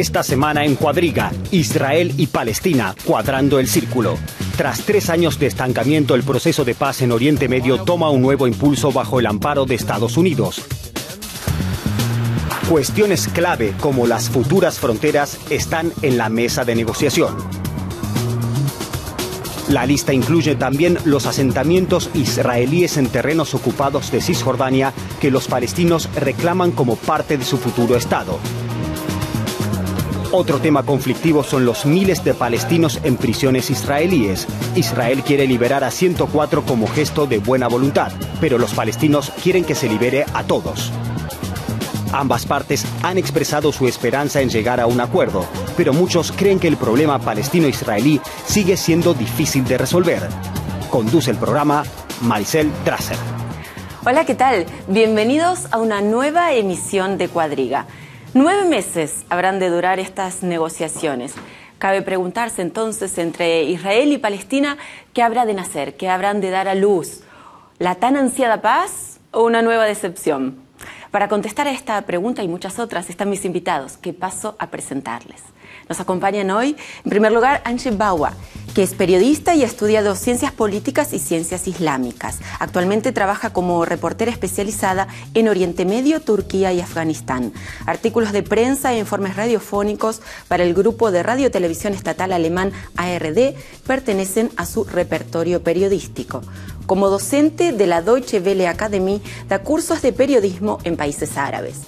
Esta semana en Cuadriga, Israel y Palestina cuadrando el círculo. Tras tres años de estancamiento, el proceso de paz en Oriente Medio toma un nuevo impulso bajo el amparo de Estados Unidos. Cuestiones clave como las futuras fronteras están en la mesa de negociación. La lista incluye también los asentamientos israelíes en terrenos ocupados de Cisjordania que los palestinos reclaman como parte de su futuro Estado. Otro tema conflictivo son los miles de palestinos en prisiones israelíes. Israel quiere liberar a 104 como gesto de buena voluntad, pero los palestinos quieren que se libere a todos. Ambas partes han expresado su esperanza en llegar a un acuerdo, pero muchos creen que el problema palestino-israelí sigue siendo difícil de resolver. Conduce el programa Marcel Trasser. Hola, ¿qué tal? Bienvenidos a una nueva emisión de Cuadriga. Nueve meses habrán de durar estas negociaciones. Cabe preguntarse entonces entre Israel y Palestina qué habrá de nacer, qué habrán de dar a luz, la tan ansiada paz o una nueva decepción. Para contestar a esta pregunta y muchas otras están mis invitados que paso a presentarles. Nos acompañan hoy, en primer lugar, Anche Bawa, que es periodista y ha estudiado ciencias políticas y ciencias islámicas. Actualmente trabaja como reportera especializada en Oriente Medio, Turquía y Afganistán. Artículos de prensa e informes radiofónicos para el grupo de radio televisión estatal alemán ARD pertenecen a su repertorio periodístico. Como docente de la Deutsche Welle Academy, da cursos de periodismo en países árabes.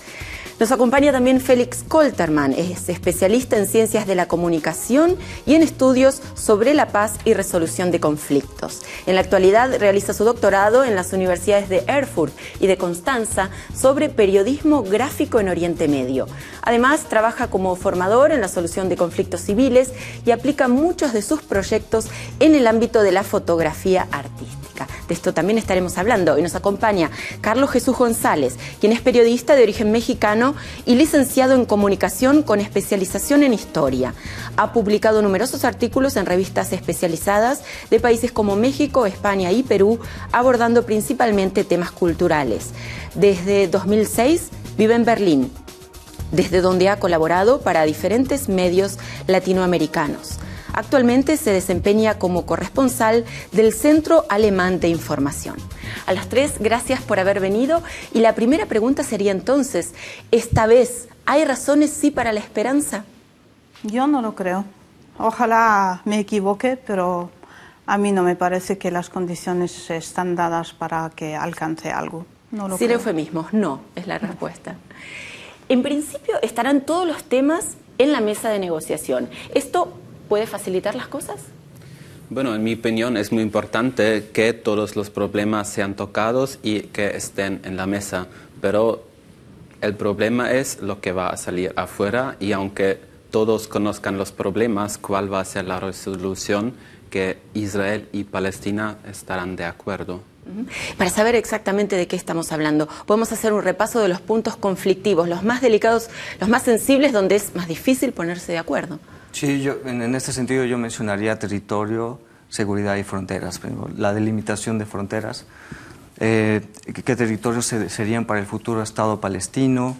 Nos acompaña también Félix Colterman, es especialista en ciencias de la comunicación y en estudios sobre la paz y resolución de conflictos. En la actualidad realiza su doctorado en las universidades de Erfurt y de Constanza sobre periodismo gráfico en Oriente Medio. Además, trabaja como formador en la solución de conflictos civiles y aplica muchos de sus proyectos en el ámbito de la fotografía artística. De esto también estaremos hablando. Y nos acompaña Carlos Jesús González, quien es periodista de origen mexicano y licenciado en comunicación con especialización en historia. Ha publicado numerosos artículos en revistas especializadas de países como México, España y Perú, abordando principalmente temas culturales. Desde 2006 vive en Berlín, desde donde ha colaborado para diferentes medios latinoamericanos. Actualmente se desempeña como corresponsal del Centro Alemán de Información. A las tres, gracias por haber venido y la primera pregunta sería entonces, esta vez, ¿hay razones sí para la esperanza? Yo no lo creo. Ojalá me equivoque, pero a mí no me parece que las condiciones están dadas para que alcance algo. No lo fue mismo. no, es la respuesta. En principio estarán todos los temas en la mesa de negociación. Esto puede facilitar las cosas? Bueno, en mi opinión es muy importante que todos los problemas sean tocados y que estén en la mesa, pero el problema es lo que va a salir afuera y aunque todos conozcan los problemas, cuál va a ser la resolución que Israel y Palestina estarán de acuerdo. Para saber exactamente de qué estamos hablando, podemos hacer un repaso de los puntos conflictivos, los más delicados, los más sensibles, donde es más difícil ponerse de acuerdo. Sí, yo, en, este sentido yo mencionaría territorio, seguridad y fronteras. La delimitación de fronteras, eh, qué territorios serían para el futuro Estado palestino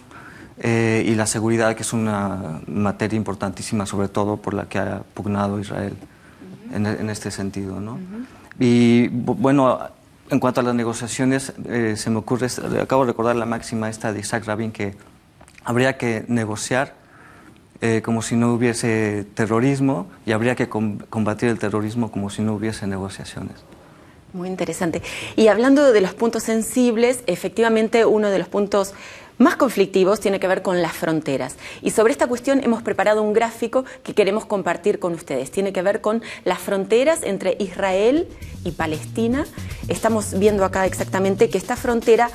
eh, y la seguridad, que es una materia importantísima, sobre todo por la que ha pugnado Israel en, este sentido. ¿no? Y bueno, en cuanto a las negociaciones, eh, se me ocurre, acabo de recordar la máxima esta de Isaac Rabin, que habría que negociar eh, como si no hubiese terrorismo y habría que combatir el terrorismo como si no hubiese negociaciones. Muy interesante. Y hablando de los puntos sensibles, efectivamente uno de los puntos más conflictivos tiene que ver con las fronteras. Y sobre esta cuestión hemos preparado un gráfico que queremos compartir con ustedes. Tiene que ver con las fronteras entre Israel y Palestina. Estamos viendo acá exactamente que esta frontera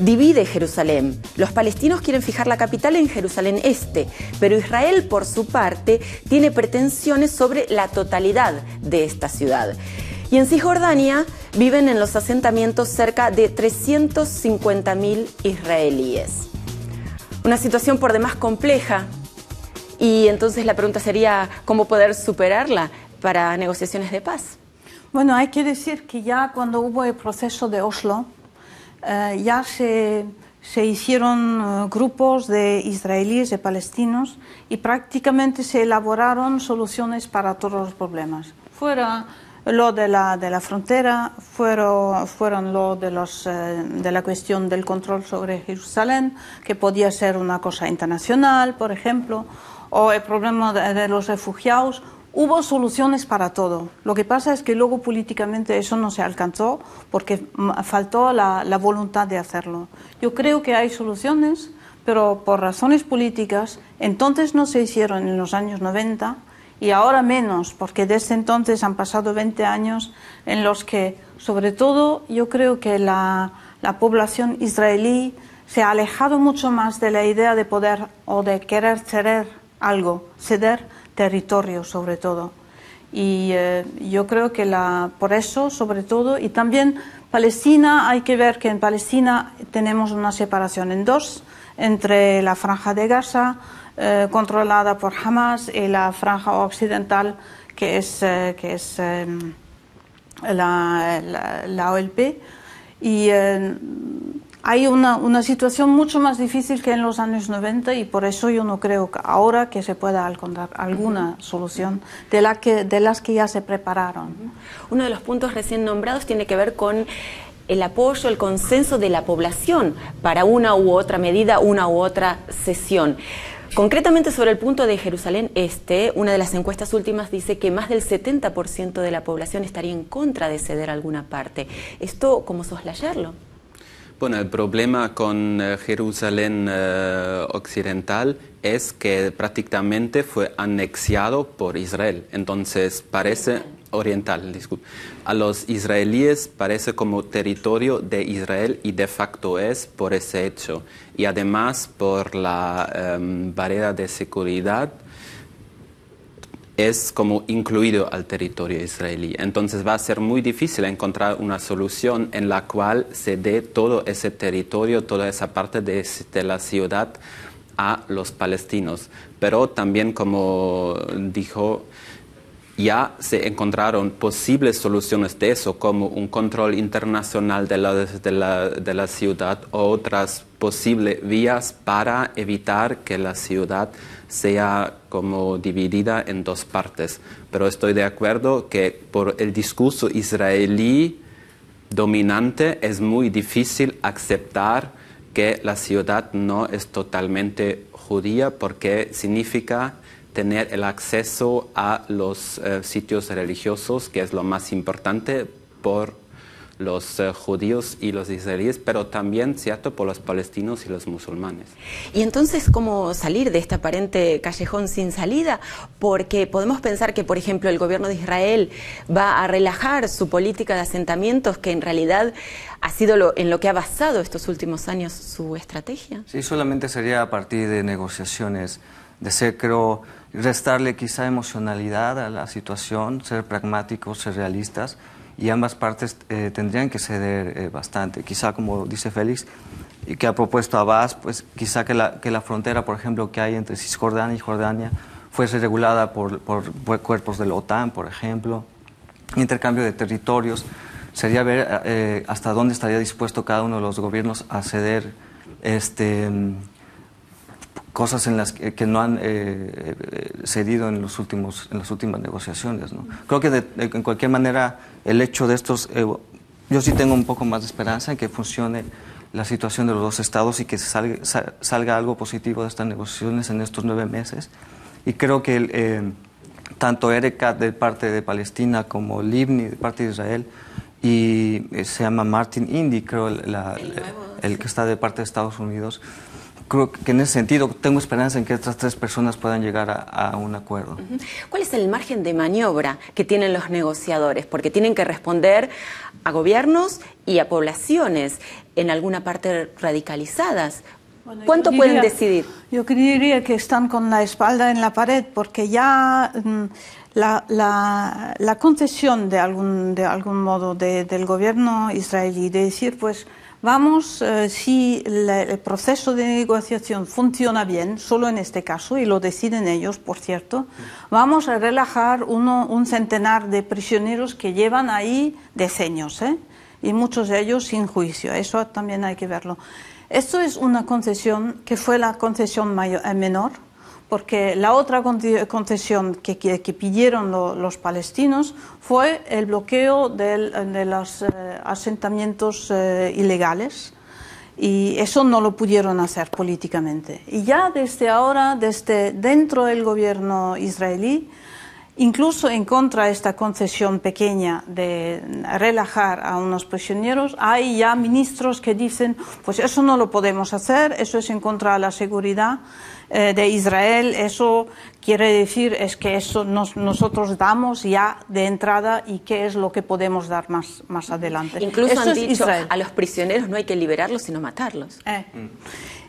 divide Jerusalén. Los palestinos quieren fijar la capital en Jerusalén Este, pero Israel, por su parte, tiene pretensiones sobre la totalidad de esta ciudad. Y en Cisjordania viven en los asentamientos cerca de 350.000 israelíes. Una situación por demás compleja. Y entonces la pregunta sería cómo poder superarla para negociaciones de paz. Bueno, hay que decir que ya cuando hubo el proceso de Oslo, eh, ya se, hicieron eh, grupos de israelíes, de palestinos, y prácticamente se elaboraron soluciones para todos los problemas. Fuera lo de la, frontera, fueron, fueron lo de, los, eh, de la cuestión del control sobre Jerusalén, que podía ser una cosa internacional, por ejemplo, o el problema de los refugiados Hubo soluciones para todo. Lo que pasa es que luego políticamente eso no se alcanzó porque faltó la, voluntad de hacerlo. Yo creo que hay soluciones, pero por razones políticas entonces no se hicieron en los años 90 y ahora menos, porque desde entonces han pasado 20 años en los que, sobre todo, yo creo que la población israelí se ha alejado mucho más de la idea de poder o de querer ceder algo, ceder territorio sobre todo. Y eh, yo creo que la, por eso, sobre todo, y también Palestina, hay que ver que en Palestina tenemos una separación en dos, entre la franja de Gaza, eh, controlada por Hamas, y la franja occidental, que es, eh, que es em, la, la, OLP. Y em, hay una, situación mucho más difícil que en los años 90 y por eso yo no creo que ahora que se pueda encontrar alguna solución de, la que, de las que ya se prepararon. Uno de los puntos recién nombrados tiene que ver con el apoyo, el consenso de la población para una u otra medida, una u otra sesión. Concretamente sobre el punto de Jerusalén Este, una de las encuestas últimas dice que más del 70% de la población estaría en contra de ceder alguna parte. ¿Esto como soslayarlo? Bueno, el problema con eh, Jerusalén eh, occidental es que prácticamente fue anexado por Israel. Entonces parece oriental, disculpe. A los israelíes parece como territorio de Israel y de facto es por ese hecho. Y además por la em, barrera de seguridad es como incluido al territorio israelí. Entonces va a ser muy difícil encontrar una solución en la cual se dé todo ese territorio, toda esa parte de, la ciudad a los palestinos. Pero también, como dijo, ya se encontraron posibles soluciones de eso, como un control internacional de la, de la, de la ciudad o otras posibles vías para evitar que la ciudad sea como dividida en dos partes. Pero estoy de acuerdo que por el discurso israelí dominante es muy difícil aceptar que la ciudad no es totalmente judía porque significa tener el acceso a los eh, sitios religiosos, que es lo más importante por los eh, judíos y los israelíes, pero también, ¿cierto?, por los palestinos y los musulmanes. Y entonces, ¿cómo salir de este aparente callejón sin salida? Porque podemos pensar que, por ejemplo, el gobierno de Israel va a relajar su política de asentamientos, que en realidad ha sido en lo que ha basado estos últimos años su estrategia. Sí, solamente sería a partir de negociaciones, de secro, restarle quizá emocionalidad a la situación, ser pragmáticos, ser realistas y ambas partes eh, tendrían que ceder eh, bastante. Quizá, como dice Félix, y que ha propuesto Abbas, pues quizá que la, que la frontera, por ejemplo, que hay entre Cisjordania y Jordania fuese regulada por, cuerpos de la OTAN, por ejemplo, intercambio de territorios, sería ver eh, hasta dónde estaría dispuesto cada uno de los gobiernos a ceder este, cosas en las que, no han eh, eh, cedido en, los últimos, en las últimas negociaciones. ¿no? Creo que de, en cualquier manera el hecho de estos, eh, yo sí tengo un poco más de esperanza en que funcione la situación de los dos estados y que salga, salga algo positivo de estas negociaciones en estos nueve meses. Y creo que tanto Erekat de parte de Palestina como Libni de parte de Israel y se llama Martin Indy, creo, el, que está de parte de Estados Unidos creo que en ese sentido tengo esperanza en que estas tres personas puedan llegar a, un acuerdo. ¿Cuál es el margen de maniobra que tienen los negociadores? Porque tienen que responder a gobiernos y a poblaciones en alguna parte radicalizadas. ¿Cuánto pueden decidir? Yo diría que están con la espalda en la pared porque ya... Mm, la, la, concesión de algún, de algún modo del gobierno israelí de decir, pues Vamos, eh, si el proceso de negociación funciona bien, solo en este caso, y lo deciden ellos, por cierto, vamos a relajar un centenar de prisioneros que llevan ahí decenios, ¿eh? y muchos de ellos sin juicio. Eso también hay que verlo. Esto es una concesión que fue la concesión mayor, eh, menor porque la otra concesión que, pidieron los palestinos fue el bloqueo de los eh, asentamientos eh, ilegales y eso no lo pudieron hacer políticamente. Y ya desde ahora, desde dentro del gobierno israelí, incluso en contra de esta concesión pequeña de relajar a unos prisioneros, hay ya ministros que dicen, pues eso no lo podemos hacer, eso es en contra de la seguridad eh, de Israel, eso quiere decir es que eso nos, nosotros damos ya de entrada y qué es lo que podemos dar más, más adelante. Incluso han dicho, a los prisioneros no hay que liberarlos, sino matarlos. Eh. Mm.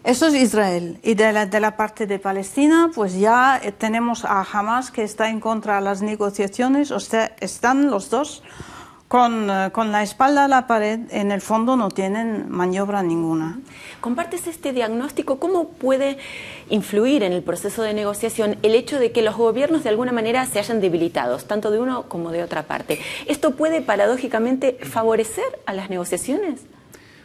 Eso es Israel. Y de la, parte de Palestina, pues ya eh, tenemos a Hamas que está en contra de las negociaciones, o sea, están los dos eh, con, la espalda a la pared, en el fondo no tienen maniobra ninguna. ¿Compartes este diagnóstico? ¿Cómo puede influir en el proceso de negociación el hecho de que los gobiernos de alguna manera se hayan debilitado, tanto de uno como de otra parte? ¿Esto puede paradójicamente favorecer a las negociaciones?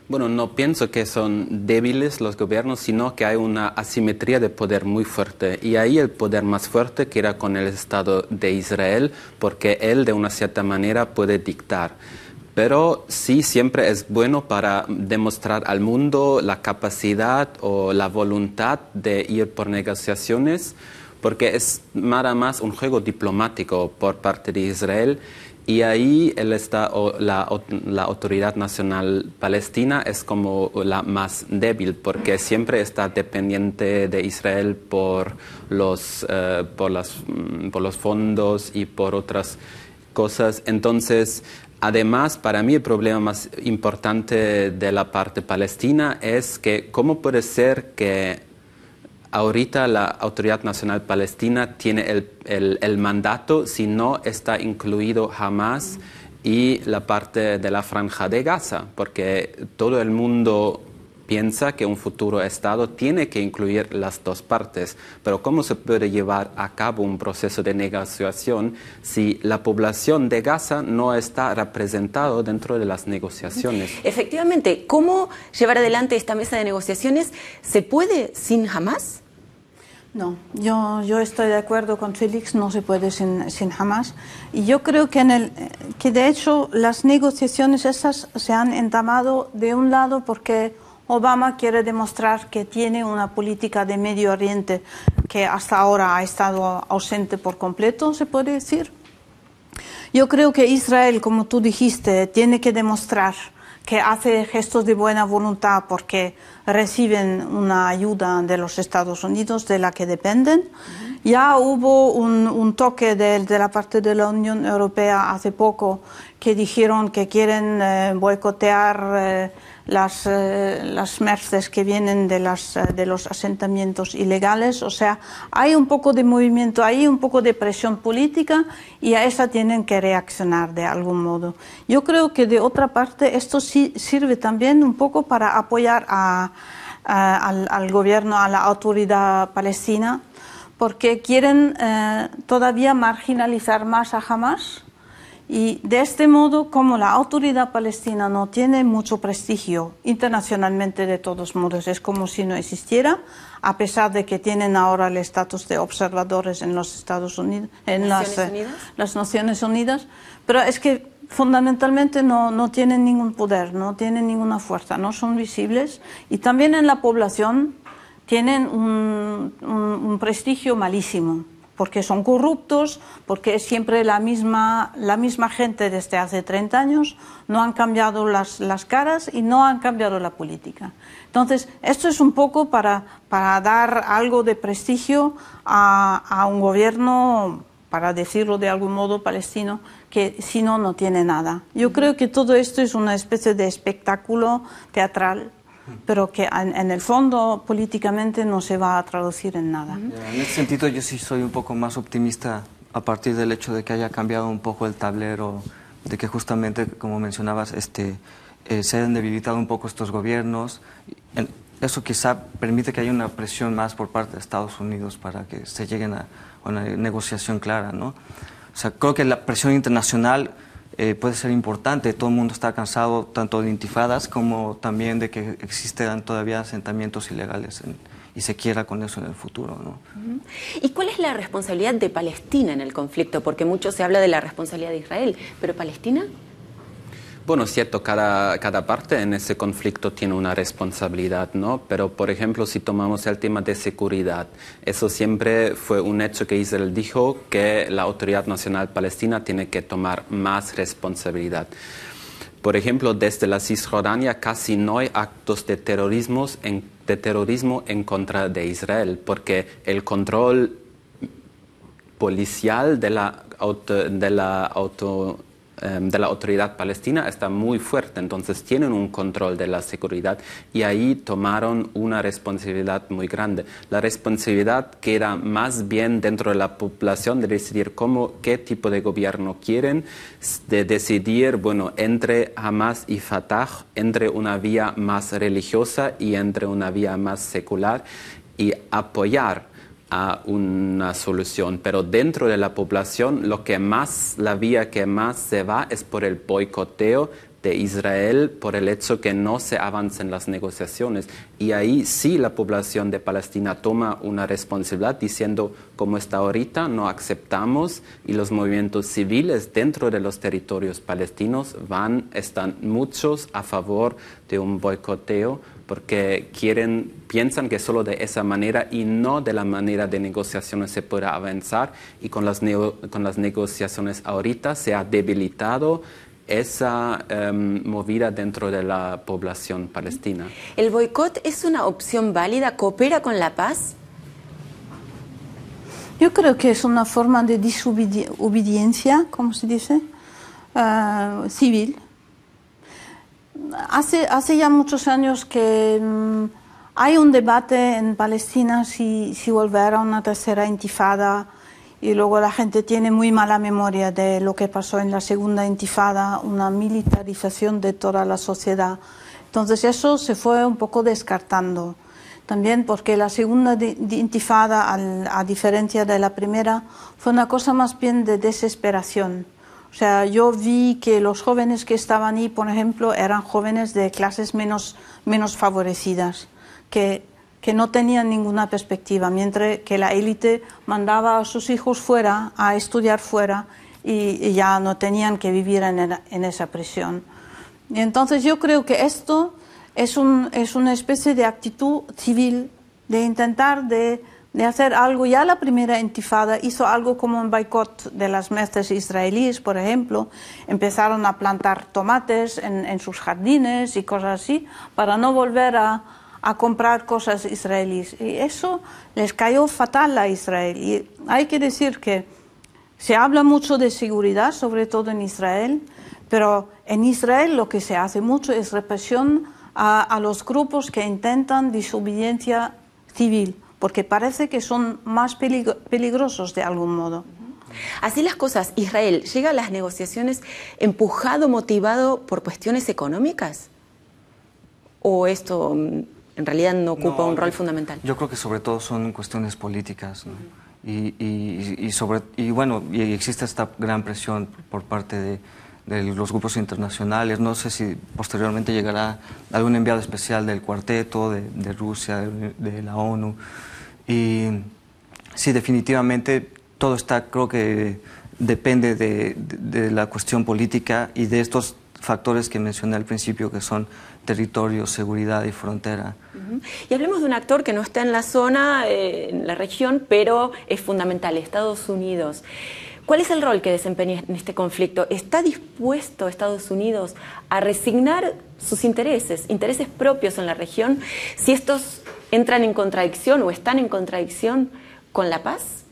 Bueno, no pienso que son débiles los gobiernos, sino que hay una asimetría de poder muy fuerte. Y ahí el poder más fuerte queda con el Estado de Israel, porque él de una cierta manera puede dictar pero sí siempre es bueno para demostrar al mundo la capacidad o la voluntad de ir por negociaciones, porque es nada más un juego diplomático por parte de Israel y ahí él está, la, Autoridad Nacional Palestina es como la más débil porque siempre está dependiente de Israel por los, eh, por las, mm, por los fondos y por otras cosas. Entonces, Además, para mí el problema más importante de la parte palestina es que cómo puede ser que ahorita la Autoridad Nacional Palestina tiene el, el, mandato si no está incluido jamás y la parte de la franja de Gaza, porque todo el mundo piensa que un futuro Estado tiene que incluir las dos partes, pero ¿cómo se puede llevar a cabo un proceso de negociación si la población de Gaza no está representada dentro de las negociaciones? Efectivamente, ¿cómo llevar adelante esta mesa de negociaciones? ¿Se puede sin jamás? No, yo, yo estoy de acuerdo con Félix, no se puede sin, jamás. Y yo creo que, en el, que de hecho las negociaciones esas se han entamado de un lado porque Obama quiere demostrar que tiene una política de Medio Oriente que hasta ahora ha estado ausente por completo, se puede decir. Yo creo que Israel, como tú dijiste, tiene que demostrar que hace gestos de buena voluntad porque reciben una ayuda de los Estados Unidos de la que dependen. Ya hubo un, toque de, la parte de la Unión Europea hace poco que dijeron que quieren eh, boicotear. Eh, las, eh, las merces que vienen de, las, eh, de los asentamientos ilegales. O sea, hay un poco de movimiento, ahí, un poco de presión política y a esa tienen que reaccionar de algún modo. Yo creo que de otra parte esto sí sirve también un poco para apoyar a, al, gobierno, a la autoridad palestina, porque quieren eh, todavía marginalizar más a Hamas y de este modo, como la autoridad palestina no tiene mucho prestigio internacionalmente de todos modos, es como si no existiera, a pesar de que tienen ahora el estatus de observadores en los Estados Unidos, en las, Naciones eh, Unidas, pero es que fundamentalmente no, tienen ningún poder, no tienen ninguna fuerza, no son visibles y también en la población tienen un prestigio malísimo porque son corruptos, porque es siempre la misma, la misma gente desde hace 30 años, no han cambiado las, caras y no han cambiado la política. Entonces, esto es un poco para, para dar algo de prestigio a, a un gobierno, para decirlo de algún modo, palestino, que si no, no tiene nada. Yo creo que todo esto es una especie de espectáculo teatral pero que en, el fondo políticamente no se va a traducir en nada. En ese sentido yo sí soy un poco más optimista a partir del hecho de que haya cambiado un poco el tablero, de que justamente, como mencionabas, este, eh, se hayan debilitado un poco estos gobiernos. eso quizá permite que haya una presión más por parte de Estados Unidos para que se lleguen a una negociación clara, ¿no? O sea, creo que la presión internacional eh, puede ser importante. Todo el mundo está cansado tanto de intifadas como también de que existan todavía asentamientos ilegales y se quiera con eso en el futuro. ¿no? ¿Y cuál es la responsabilidad de Palestina en el conflicto? Porque mucho se habla de la responsabilidad de Israel, pero Palestina... Bueno, es cierto, cada, cada parte en ese conflicto tiene una responsabilidad, ¿no? Pero, por ejemplo, si tomamos el tema de seguridad, eso siempre fue un hecho que Israel dijo que la Autoridad Nacional Palestina tiene que tomar más responsabilidad. Por ejemplo, desde la Cisjordania casi no hay actos de terrorismo en, de terrorismo en contra de Israel, porque el control policial de la, de la auto, Em, de la autoridad palestina está muy fuerte, entonces tienen un control de la seguridad y ahí tomaron una responsabilidad muy grande. La responsabilidad queda más bien dentro de la población de decidir cómo, qué tipo de gobierno quieren, de decidir, bueno, entre Hamas y Fatah, entre una vía más religiosa y entre una vía más secular y apoyar a una solución, pero dentro de la población lo que más, la vía que más se va es por el boicoteo de Israel por el hecho que no se avancen las negociaciones. Y ahí sí la población de Palestina toma una responsabilidad diciendo, como está ahorita, no aceptamos y los movimientos civiles dentro de los territorios palestinos van, están muchos a favor de un boicoteo porque quieren, piensan que solo de esa manera y no de la manera de negociaciones se puede avanzar y con las, con las negociaciones ahorita se ha debilitado esa em, movida dentro de la población palestina. ¿El boicot es una opción válida? ¿Coopera con la paz? Yo creo que es una forma de desobediencia, como se dice, ah, civil, hace, ya muchos años que mm, hay un debate en Palestina si, si volver a una tercera intifada y luego la gente tiene muy mala memoria de lo que pasó en la segunda intifada, una militarización de toda la sociedad. Entonces eso se fue un poco descartando. También porque la segunda intifada, a diferencia de la primera, fue una cosa más bien de desesperación o sea, yo vi que los jóvenes que estaban ahí, por ejemplo, eran jóvenes de clases menos, menos favorecidas, que, que no tenían ninguna perspectiva, mientras que la élite mandaba a sus hijos fuera, a estudiar fuera, y, ya no tenían que vivir en, en, esa prisión. Y entonces yo creo que esto es, un, es una especie de actitud civil, de intentar de de hacer algo. Ya la primera intifada hizo algo como un boicot de las mesas israelíes, por ejemplo. Empezaron a plantar tomates en, sus jardines y cosas así para no volver a, comprar cosas israelíes. Y eso les cayó fatal a Israel. Y hay que decir que se habla mucho de seguridad, sobre todo en Israel, pero en Israel lo que se hace mucho es represión a, los grupos que intentan disobediencia civil porque parece que son más peligrosos de algún modo. Así las cosas, Israel llega a las negociaciones empujado, motivado por cuestiones económicas. ¿O esto mm, en realidad no ocupa un rol fundamental? Yo creo que sobre todo son cuestiones políticas. ¿no? y, y, sobre, y bueno, existe esta gran presión por parte de, de los grupos internacionales. No sé si posteriormente llegará algún enviado especial del cuarteto, de, Rusia, de, la ONU. Y sí, definitivamente todo está, creo que depende de, la cuestión política y de estos factores que mencioné al principio, que son territorio, seguridad y frontera. Y hablemos de un actor que no está en la zona, eh, en la región, pero es fundamental, Estados Unidos. ¿Cuál es el rol que desempeña en este conflicto? ¿Está dispuesto Estados Unidos a resignar sus intereses, intereses propios en la región, si estos entran en contradicción o están en contradicción con la paz?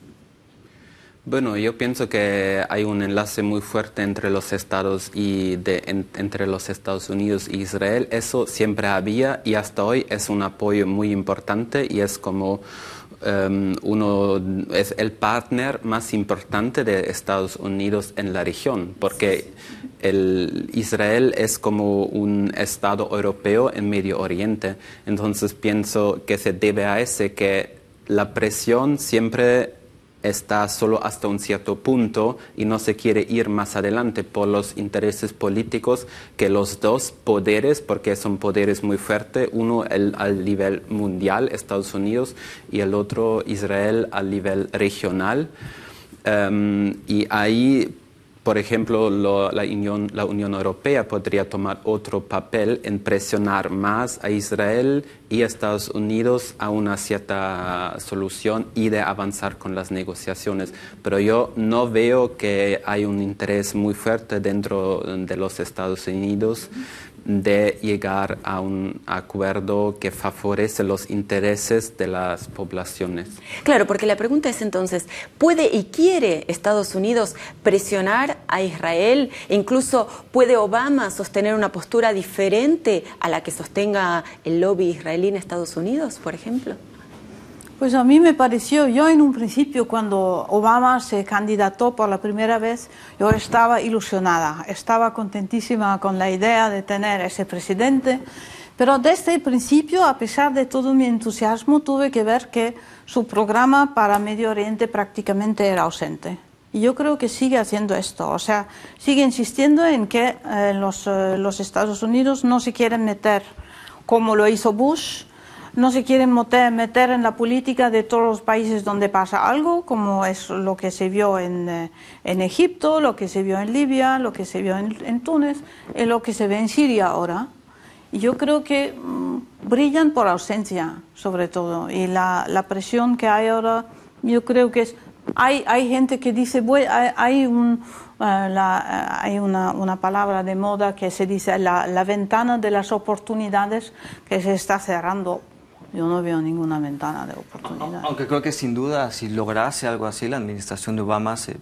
Bueno, yo pienso que hay un enlace muy fuerte entre los Estados y entre los Estados Unidos e Israel. Eso siempre había y hasta hoy es un apoyo muy importante y es como Em, uno es el partner más importante de Estados Unidos en la región, porque Israel es como un Estado europeo en Medio Oriente. Entonces pienso que se debe a ese que la presión siempre está solo hasta un cierto punto y no se quiere ir más adelante por los intereses políticos que los dos poderes, porque son poderes muy fuertes, uno el, al nivel mundial, Estados Unidos, y el otro Israel al nivel regional. Em, y ahí por ejemplo, la, Unión, Europea podría tomar otro papel en presionar más a Israel y Estados Unidos a una cierta solución y de avanzar con las negociaciones. Pero yo no veo que hay un interés muy fuerte dentro de los Estados Unidos de llegar a un acuerdo que favorece los intereses de las poblaciones. Claro, porque la pregunta es entonces, ¿puede y quiere Estados Unidos presionar a Israel? incluso, ¿puede Obama sostener una postura diferente a la que sostenga el lobby israelí en Estados Unidos, por ejemplo? Pues a mí me pareció, yo en un principio cuando Obama se candidató por la primera vez, yo estaba ilusionada, estaba contentísima con la idea de tener ese presidente, pero desde el principio, a pesar de todo mi entusiasmo, tuve que ver que su programa para Medio Oriente prácticamente era ausente. Y yo creo que sigue haciendo esto, o sea, sigue insistiendo en que eh, eh, los Estados Unidos no se quieren meter como lo hizo Bush no se quieren meter en la política de todos los países donde pasa algo, como es lo que se vio en, eh, en Egipto, lo que se vio en Libia, lo que se vio en, Túnez y lo que se ve en Siria ahora. Y yo creo que mm, brillan por ausencia, sobre todo, y la, la presión que hay ahora, yo creo que es hay, hay, gente que dice, bueno, hay, un, eh, eh, hay una, palabra de moda que se dice la, la, ventana de las oportunidades que se está cerrando yo no veo ninguna ventana de oportunidad. Aunque creo que sin duda, si lograse algo así, la administración de Obama, se,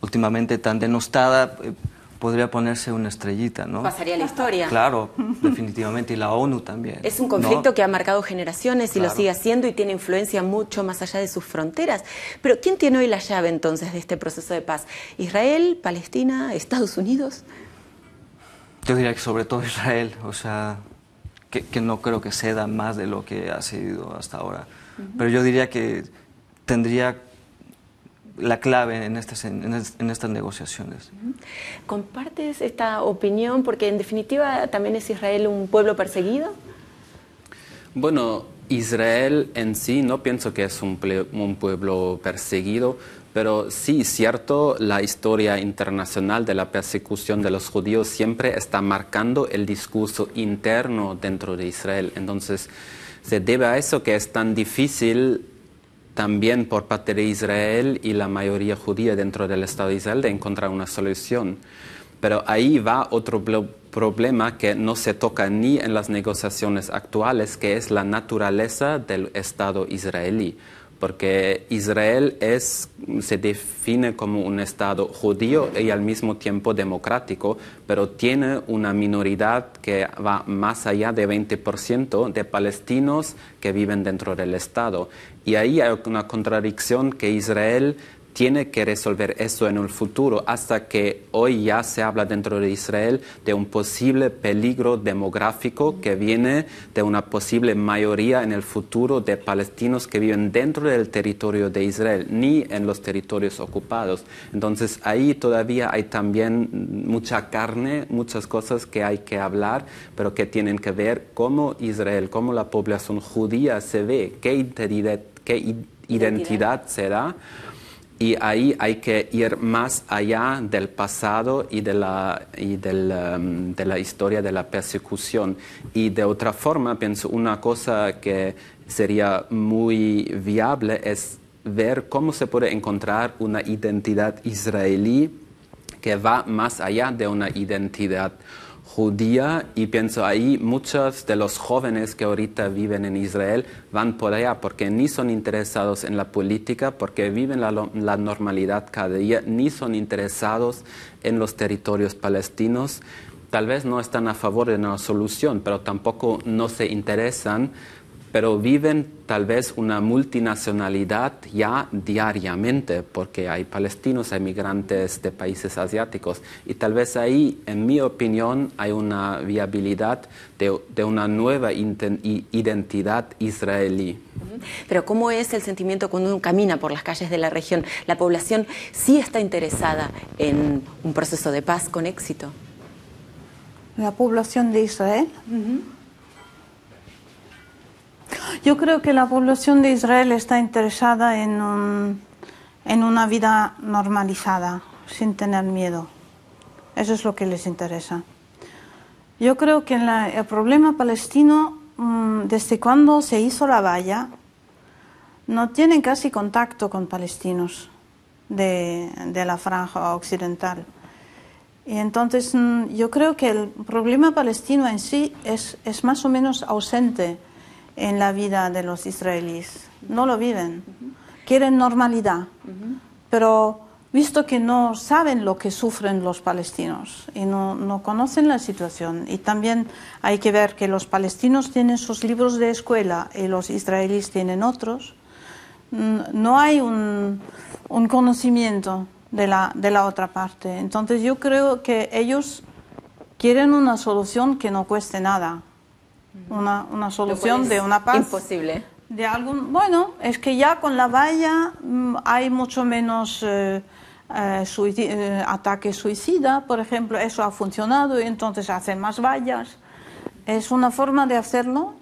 últimamente tan denostada, eh, podría ponerse una estrellita, ¿no? Pasaría la historia. Claro, definitivamente, y la ONU también. Es un conflicto que ha marcado generaciones y lo sigue haciendo y tiene influencia mucho más allá de sus fronteras. Pero ¿quién tiene hoy la llave entonces de este proceso de paz? ¿Israel, Palestina, Estados Unidos? Yo diría que sobre todo Israel, o sea, que, no creo que ceda más de lo que ha cedido hasta ahora. Pero yo diría que tendría la clave en este estas, negociaciones. ¿Compartes esta opinión? Porque en definitiva también es Israel un pueblo perseguido. Bueno, Israel en sí no pienso que es un, pueblo perseguido, pero sí, cierto, la historia internacional de la persecución de los judíos siempre está marcando el discurso interno dentro de Israel. Entonces, se debe a eso que es tan difícil también por parte de Israel y la mayoría judía dentro del Estado de Israel de encontrar una solución. Pero ahí va otro problema que no se toca ni en las negociaciones actuales, que es la naturaleza del Estado israelí. Porque Israel es, se define como un Estado judío y al mismo tiempo democrático, pero tiene una minoridad que va más allá de 20% de palestinos que viven dentro del Estado. Y ahí hay una contradicción que Israel tiene que resolver eso en el futuro, hasta que hoy ya se habla dentro de Israel de un posible peligro demográfico que viene de una posible mayoría en el futuro de palestinos que viven dentro del territorio de Israel, ni en los territorios ocupados. Entonces ahí todavía hay también mucha carne, muchas cosas que hay que hablar, pero que tienen que ver cómo Israel, cómo la población judía se ve, qué identidad, qué se y ahí hay que ir más allá del pasado y de la, em, de la historia de la persecución. Y de otra forma, pienso, una cosa que sería muy viable es ver cómo se puede encontrar una identidad israelí que va más allá de una identidad judía y pienso ahí muchos de los jóvenes que ahorita viven en Israel van por allá porque ni son interesados en la política, porque viven la, normalidad cada día, ni son interesados en los territorios palestinos. Tal vez no están a favor de una solución, pero tampoco no se interesan pero viven tal vez una multinacionalidad ya diariamente, porque hay palestinos, hay migrantes de países asiáticos, y tal vez ahí, en mi opinión, hay una viabilidad de, una nueva identidad israelí. Pero ¿cómo es el sentimiento cuando uno camina por las calles de la región? ¿La población sí está interesada en un proceso de paz con éxito? La población de Israel. Yo creo que la población de Israel está interesada en, en una vida normalizada, sin tener miedo. Eso es lo que les interesa. Yo creo que el problema palestino, mm, desde cuando se hizo la valla, no tienen casi contacto con palestinos de, de la franja occidental. Y entonces mm, yo creo que el problema palestino en sí es, es más o menos ausente en la vida de los israelíes. No lo viven. Quieren normalidad. Pero visto que no saben lo que sufren los palestinos y no, conocen la situación. Y también hay que ver que los palestinos tienen sus libros de escuela y los israelíes tienen otros. No hay un, un conocimiento de la, de la otra parte. Entonces yo creo que ellos quieren una solución que no cueste nada una, solución de una paz. Imposible. De algún, bueno, es que ya con la valla mm, hay mucho menos ...ataques eh, eh, eh por ejemplo, eso ha funcionado y entonces hacen más vallas. Es una forma de hacerlo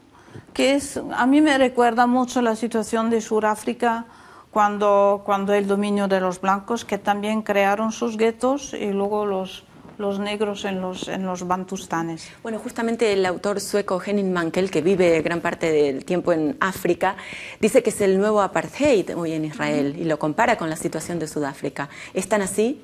que es, a mí me recuerda mucho la situación de Sudáfrica cuando, cuando el dominio de los blancos, que también crearon sus guetos y luego los, los negros en los, bantustanes. Bueno, justamente el autor sueco Henning Mankel, que vive gran parte del tiempo en África, dice que es el nuevo apartheid hoy en Israel y lo compara con la situación de Sudáfrica. ¿Están así?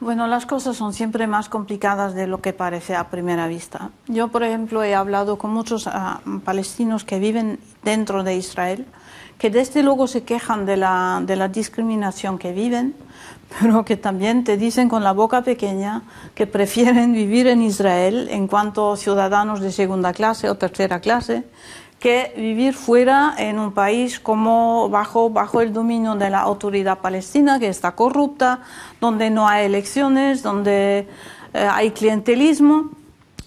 Bueno, las cosas son siempre más complicadas de lo que parece a primera vista. Yo, por ejemplo, he hablado con muchos ah, palestinos que viven dentro de Israel que desde luego se quejan de la, discriminación que viven, pero que también te dicen con la boca pequeña que prefieren vivir en Israel en cuanto ciudadanos de segunda clase o tercera clase que vivir fuera en un país como bajo, bajo el dominio de la autoridad palestina, que está corrupta, donde no hay elecciones, donde eh, hay clientelismo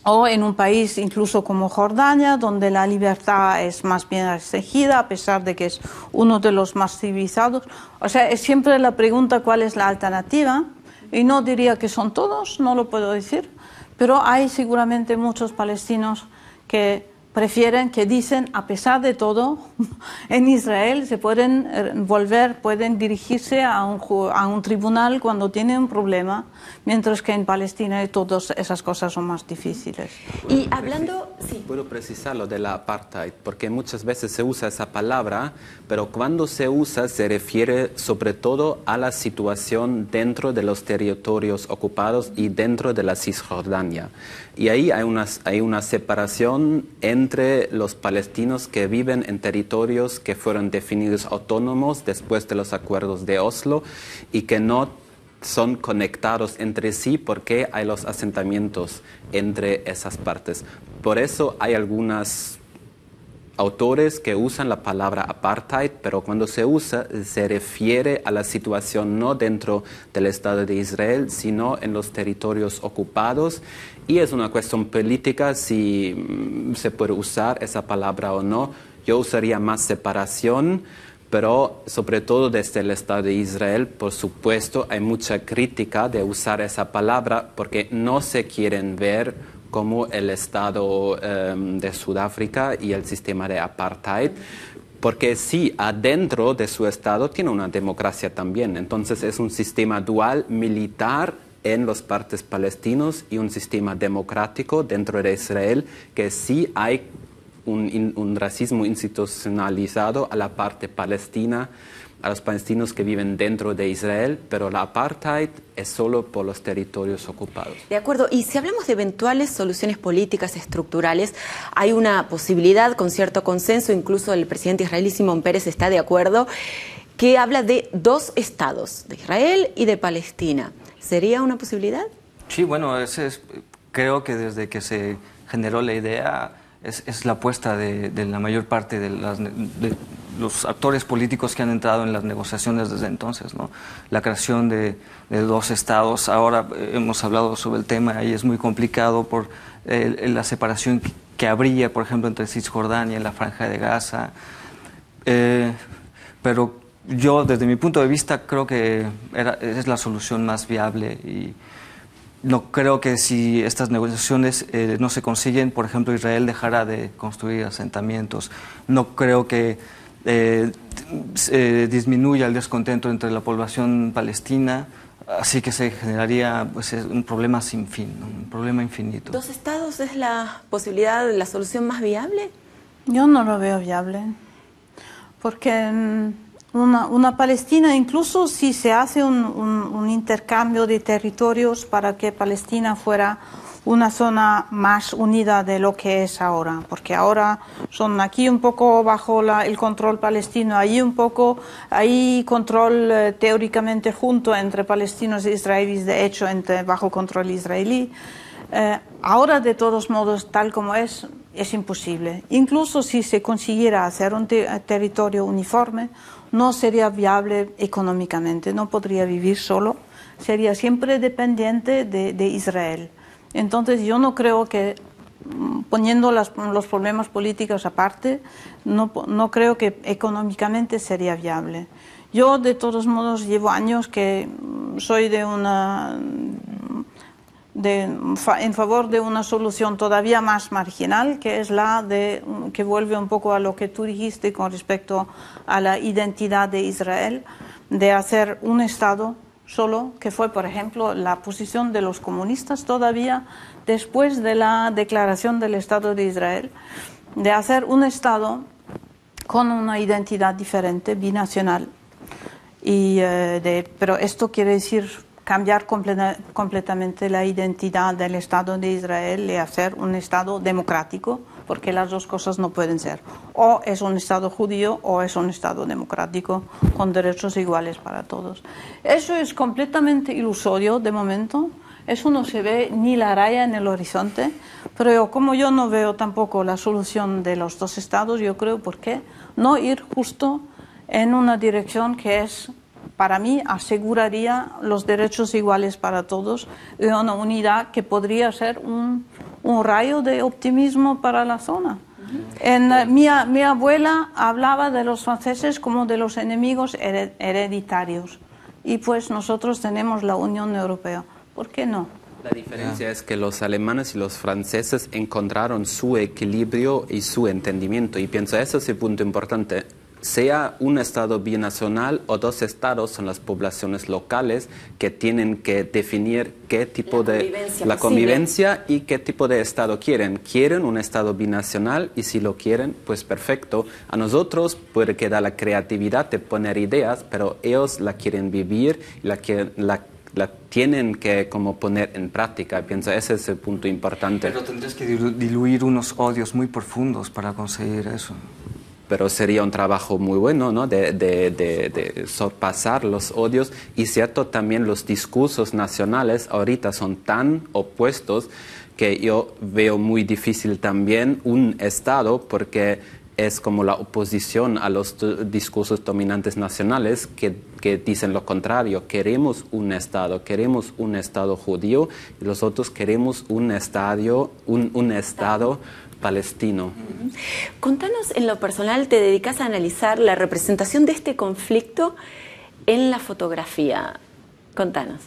o en un país incluso como Jordania, donde la libertad es más bien restringida, a pesar de que es uno de los más civilizados. O sea, es siempre la pregunta cuál es la alternativa, y no diría que son todos, no lo puedo decir, pero hay seguramente muchos palestinos que prefieren, que dicen, a pesar de todo, en Israel se pueden eh, volver, pueden dirigirse a un, a un tribunal cuando tienen un problema, mientras que en Palestina todas esas cosas son más difíciles. Y hablando, Puedo precisar lo de la apartheid, porque muchas veces se usa esa palabra, pero cuando se usa se refiere sobre todo a la situación dentro de los territorios ocupados y dentro de la Cisjordania. Y ahí hay una, hay una separación entre entre los palestinos que viven en territorios que fueron definidos autónomos después de los acuerdos de Oslo y que no son conectados entre sí porque hay los asentamientos entre esas partes. Por eso hay algunas autores que usan la palabra apartheid, pero cuando se usa se refiere a la situación no dentro del Estado de Israel, sino en los territorios ocupados. Y es una cuestión política si mm, se puede usar esa palabra o no. Yo usaría más separación, pero sobre todo desde el Estado de Israel, por supuesto, hay mucha crítica de usar esa palabra porque no se quieren ver como el Estado em, de Sudáfrica y el sistema de apartheid, porque sí, adentro de su Estado tiene una democracia también. Entonces es un sistema dual militar en los partes palestinos y un sistema democrático dentro de Israel que sí hay un, racismo institucionalizado a la parte palestina, a los palestinos que viven dentro de Israel, pero la apartheid es solo por los territorios ocupados. De acuerdo, y si hablamos de eventuales soluciones políticas estructurales, hay una posibilidad con cierto consenso, incluso el presidente israelí Simón Pérez está de acuerdo, que habla de dos estados, de Israel y de Palestina. ¿Sería una posibilidad? Sí, bueno, ese creo que desde que se generó la idea es, la apuesta de, la mayor parte de, los actores políticos que han entrado en las negociaciones desde entonces. ¿no? La creación de, dos estados, ahora eh, hemos hablado sobre el tema y es muy complicado por la separación que, habría, por ejemplo, entre Cisjordania y la Franja de Gaza. Eh, pero yo, desde mi punto de vista, creo que es la solución más viable y no creo que si estas negociaciones eh, no se consiguen, por ejemplo, Israel dejará de construir asentamientos. No creo que eh, eh, disminuya el descontento entre la población palestina. Así que se generaría pues, un problema sin fin, un problema infinito. ¿Dos estados es la posibilidad, la solución más viable? Yo no lo veo viable, porque una, Palestina, incluso si se hace un, intercambio de territorios para que Palestina fuera una zona más unida de lo que es ahora, porque ahora son aquí un poco bajo el control palestino, ahí un poco, hay control eh, teóricamente junto entre palestinos e israelíes, de hecho bajo control israelí. Eh, ahora, de todos modos, tal como es, es imposible. Incluso si se consiguiera hacer un territorio uniforme, no sería viable económicamente, no podría vivir solo, sería siempre dependiente de, Israel. Entonces yo no creo que mm, poniendo los problemas políticos aparte, no, no creo que económicamente sería viable. Yo, de todos modos, llevo años que mm, soy de una en favor de una solución todavía más marginal, que es la de, que vuelve un poco a lo que tú dijiste con respecto a la identidad de Israel, de hacer un Estado solo, que fue, por ejemplo, la posición de los comunistas todavía después de la declaración del Estado de Israel, de hacer un Estado con una identidad diferente, binacional. Y, eh, de, pero esto quiere decir cambiar completamente la identidad del Estado de Israel y hacer un Estado democrático, porque las dos cosas no pueden ser. O es un Estado judío o es un Estado democrático con derechos iguales para todos. Eso es completamente ilusorio de momento. Eso no se ve ni la raya en el horizonte, pero como yo no veo tampoco la solución de los dos estados, yo creo por qué no ir justo en una dirección que es para mí aseguraría los derechos iguales para todos una unidad que podría ser un, rayo de optimismo para la zona. En, eh, mi, abuela hablaba de los franceses como de los enemigos hereditarios y pues nosotros tenemos la Unión Europea. ¿Por qué no? La diferencia es que los alemanes y los franceses encontraron su equilibrio y su entendimiento y pienso ese es el punto importante sea un estado binacional o dos estados, son las poblaciones locales que tienen que definir qué tipo de la convivencia y qué tipo de estado quieren. Quieren un estado binacional y si lo quieren, pues perfecto. A nosotros puede quedar la creatividad de poner ideas, pero ellos la quieren vivir y la quieren, tienen que como poner en práctica. Pienso, ese es el punto importante. Pero tendrías que diluir unos odios muy profundos para conseguir eso pero sería un trabajo muy bueno, ¿no? De, de, de, sorpasar los odios y cierto, también los discursos nacionales ahorita son tan opuestos que yo veo muy difícil también un Estado porque es como la oposición a los discursos dominantes nacionales que, que, dicen lo contrario. Queremos un Estado, queremos un Estado judío y los otros queremos un, estadio, un, un Estado palestino. Contanos, en lo personal, te dedicas a analizar la representación de este conflicto en la fotografía. Contanos.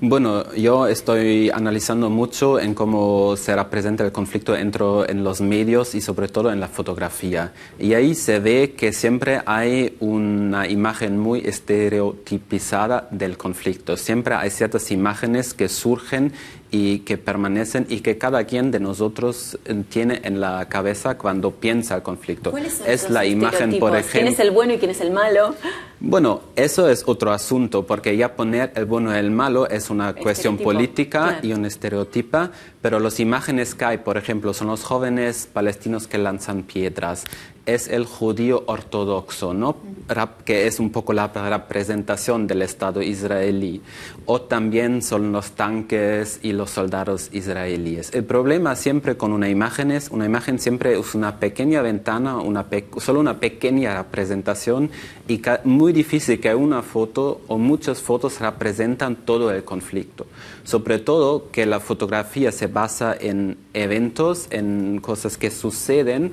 Bueno, yo estoy analizando mucho en cómo se representa el conflicto dentro, en los medios y sobre todo en la fotografía. Y ahí se ve que siempre hay una imagen muy estereotipizada del conflicto. Siempre hay ciertas imágenes que surgen y que permanecen y que cada quien de nosotros eh, tiene en la cabeza cuando piensa el conflicto. es la imagen, por ejemplo. ¿Quién es el bueno y quién es el malo? Bueno, eso es otro asunto, porque ya poner el bueno y el malo es una cuestión política y un estereotipo, pero las imágenes que hay, por ejemplo, son los jóvenes palestinos que lanzan piedras, es el judío ortodoxo, ¿no? que es un poco la representación del Estado israelí, o también son los tanques y los soldados israelíes. El problema siempre con una imagen es, una imagen siempre es una pequeña ventana, una solo una pequeña representación, y muy difícil que una foto o muchas fotos representan todo el conflicto sobre todo que la fotografía se basa en eventos, en cosas que suceden,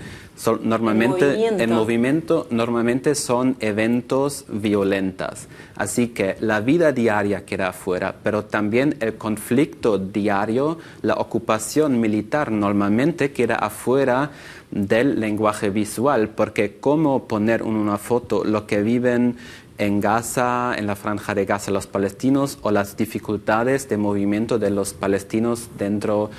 normalmente en movimiento, normalmente son eventos violentas. Así que la vida diaria queda afuera, pero también el conflicto diario, la ocupación militar normalmente queda afuera del lenguaje visual, porque cómo poner en una foto lo que viven en Gaza, en la franja de Gaza, los palestinos o las dificultades de movimiento de los palestinos dentro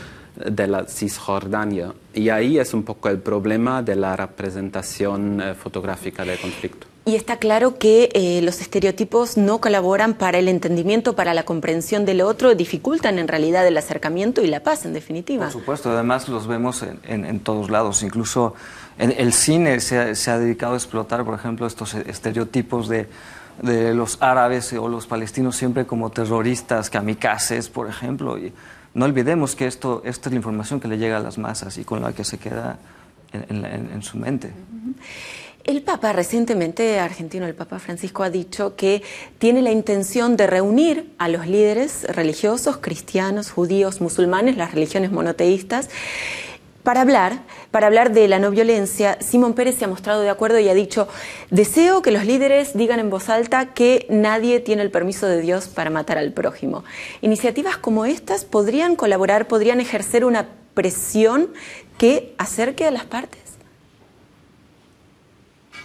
de la Cisjordania. Y ahí es un poco el problema de la representación eh, fotográfica del conflicto. Y está claro que eh, los estereotipos no colaboran para el entendimiento, para la comprensión del otro, dificultan en realidad el acercamiento y la paz, en definitiva. Por supuesto, además los vemos en todos lados, incluso en el cine se ha, dedicado a explotar, por ejemplo, estos e, estereotipos de, los árabes o los palestinos siempre como terroristas, kamikazes, por ejemplo. no olvidemos que esto, es la información que le llega a las masas y con la que se queda en su mente. El Papa, recientemente argentino, el Papa Francisco ha dicho que tiene la intención de reunir a los líderes religiosos, cristianos, judíos, musulmanes, las religiones monoteístas, para hablar, para hablar de la no violencia, Simón Pérez se ha mostrado de acuerdo y ha dicho, deseo que los líderes digan en voz alta que nadie tiene el permiso de Dios para matar al prójimo. Iniciativas como estas podrían colaborar, podrían ejercer una presión que acerque a las partes.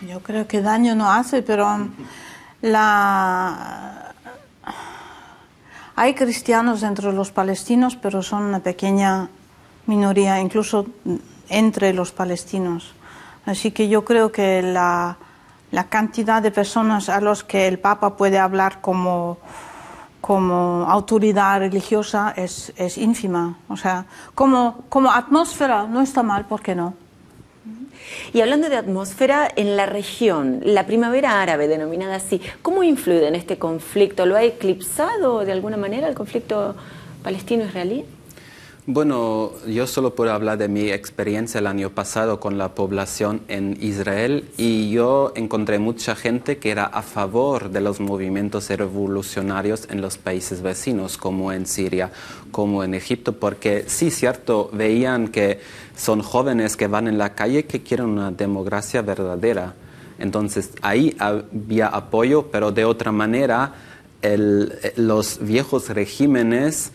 Yo creo que daño no hace, pero um, hay cristianos entre los palestinos, pero son una pequeña minoría, incluso entre los palestinos. Así que yo creo que la, cantidad de personas a las que el Papa puede hablar como, autoridad religiosa es, es ínfima. O sea, como, como atmósfera no está mal, ¿por qué no? Y hablando de atmósfera en la región, la primavera árabe denominada así, ¿cómo influye en este conflicto? ¿Lo ha eclipsado de alguna manera el conflicto palestino-israelí? Bueno, yo solo puedo hablar de mi experiencia el año pasado con la población en Israel y yo encontré mucha gente que era a favor de los movimientos revolucionarios en los países vecinos, como en Siria, como en Egipto, porque sí, cierto, veían que son jóvenes que van en la calle que quieren una democracia verdadera. Entonces ahí había apoyo, pero de otra manera los viejos regímenes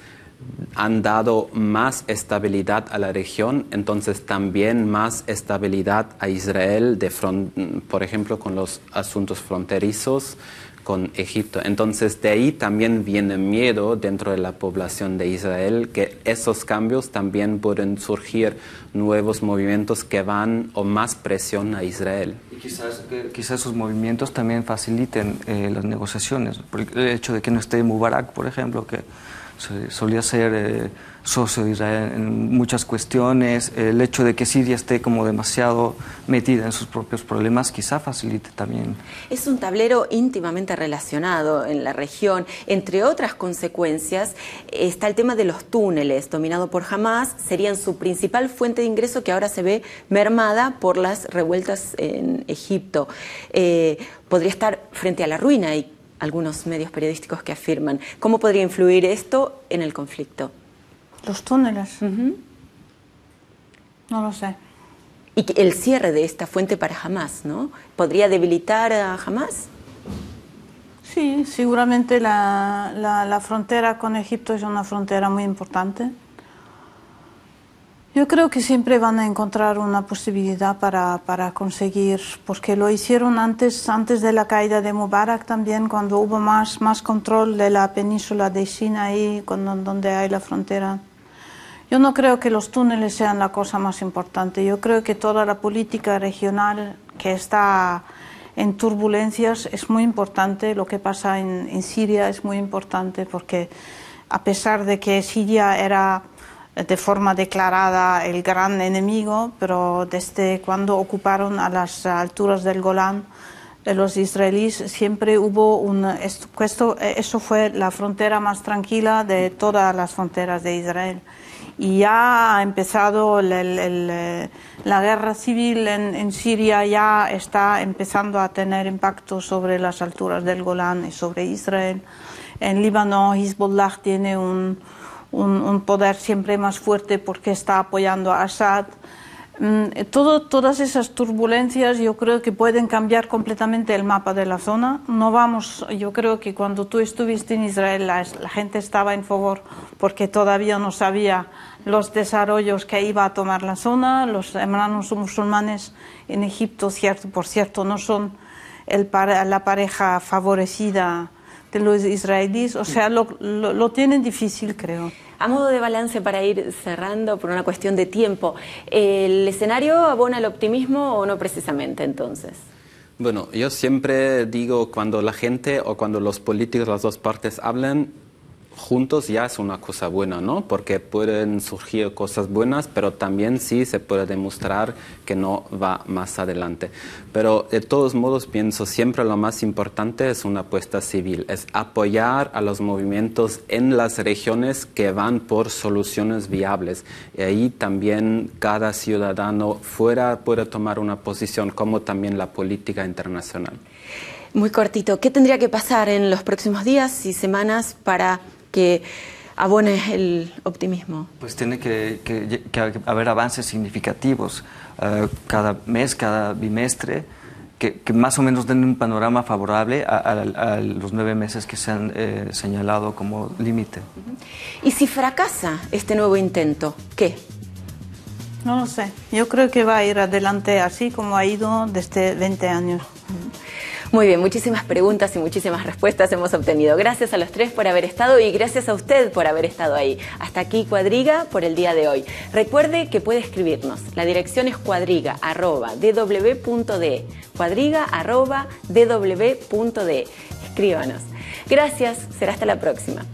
han dado más estabilidad a la región, entonces también más estabilidad a Israel, de por ejemplo, con los asuntos fronterizos con Egipto. Entonces de ahí también viene miedo dentro de la población de Israel que esos cambios también pueden surgir nuevos movimientos que van o más presión a Israel. Y quizás, eh, quizás esos movimientos también faciliten eh, las negociaciones, por el hecho de que no esté Mubarak, por ejemplo, que solía ser eh, socio de Israel en muchas cuestiones. El hecho de que Siria esté como demasiado metida en sus propios problemas quizá facilite también. Es un tablero íntimamente relacionado en la región. Entre otras consecuencias está el tema de los túneles, dominado por Hamas, serían su principal fuente de ingreso que ahora se ve mermada por las revueltas en Egipto. Eh, podría estar frente a la ruina y algunos medios periodísticos que afirman. ¿Cómo podría influir esto en el conflicto? Los túneles. No lo sé. Y el cierre de esta fuente para Jamás, ¿no? ¿Podría debilitar a Hamas? Sí, seguramente la, la frontera con Egipto es una frontera muy importante. Yo creo que siempre van a encontrar una posibilidad para, para, conseguir, porque lo hicieron antes, antes de la caída de Mubarak también, cuando hubo más, más control de la península de China y donde hay la frontera. Yo no creo que los túneles sean la cosa más importante. Yo creo que toda la política regional que está en turbulencias es muy importante. Lo que pasa en, en Siria es muy importante porque a pesar de que Siria era de forma declarada el gran enemigo, pero desde cuando ocuparon a las alturas del Golán eh, los israelíes siempre hubo un esto, eso fue la frontera más tranquila de todas las fronteras de Israel y ya ha empezado eh, la guerra civil en, en, Siria ya está empezando a tener impacto sobre las alturas del Golán y sobre Israel en Líbano Hezbollah tiene un un, poder siempre más fuerte porque está apoyando a Assad. Mm, todas esas turbulencias yo creo que pueden cambiar completamente el mapa de la zona. No vamos, yo creo que cuando tú estuviste en Israel la, gente estaba en favor porque todavía no sabía los desarrollos que iba a tomar la zona. Los hermanos musulmanes en Egipto, cierto, por cierto, no son el, la pareja favorecida de los israelíes. O sea, lo tienen difícil, creo. A modo de balance para ir cerrando por una cuestión de tiempo, ¿el escenario abona el optimismo o no precisamente entonces? Bueno, yo siempre digo cuando la gente o cuando los políticos, las dos partes hablan, juntos ya es una cosa buena, ¿no? Porque pueden surgir cosas buenas, pero también sí se puede demostrar que no va más adelante. Pero de todos modos pienso siempre lo más importante es una apuesta civil, es apoyar a los movimientos en las regiones que van por soluciones viables. Y ahí también cada ciudadano fuera puede tomar una posición, como también la política internacional. Muy cortito, ¿qué tendría que pasar en los próximos días y semanas para que abone ah, el optimismo? Pues tiene que, haber avances significativos eh, cada mes, cada bimestre, que, más o menos den un panorama favorable a, los nueve meses que se han eh, señalado como límite. ¿Y si fracasa este nuevo intento, qué? No lo sé. Yo creo que va a ir adelante así como ha ido desde 20 años. Muy bien, muchísimas preguntas y muchísimas respuestas hemos obtenido. Gracias a los tres por haber estado y gracias a usted por haber estado ahí. Hasta aquí Cuadriga por el día de hoy. Recuerde que puede escribirnos. La dirección es cuadriga.dw.de. Cuadriga.dw.de. Escríbanos. Gracias, será hasta la próxima.